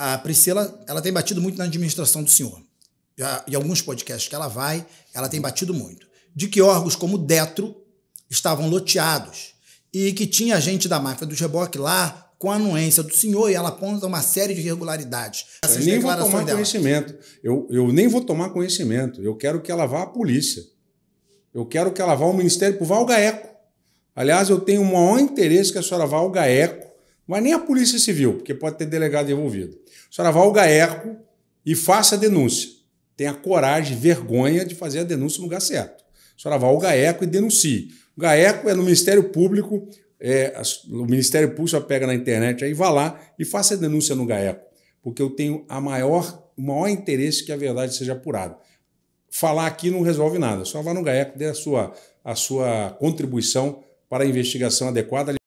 a Priscila, ela tem batido muito na administração do senhor. Já em alguns podcasts que ela vai, ela tem batido muito. De que órgãos como o Detro estavam loteados e que tinha gente da máfia dos reboque lá com a anuência do senhor e ela aponta uma série de irregularidades. Essas eu nem vou tomar dela. conhecimento. Eu, eu nem vou tomar conhecimento. Eu quero que ela vá à polícia. Eu quero que ela vá ao Ministério, vá ao GAECO. Aliás, eu tenho o maior interesse que a senhora vá ao GAECO mas nem a Polícia Civil, porque pode ter delegado envolvido. A senhora vá ao GAERCO e faça a denúncia. Tenha coragem, vergonha de fazer a denúncia no lugar certo. A senhora vá ao GAECO e denuncie. O GAECO é no Ministério Público, é, o Ministério Público só pega na internet aí, vá lá e faça a denúncia no GAECO, porque eu tenho a maior, o maior interesse que a verdade seja apurada. Falar aqui não resolve nada, só vá no GAECO, dê a sua, a sua contribuição para a investigação adequada.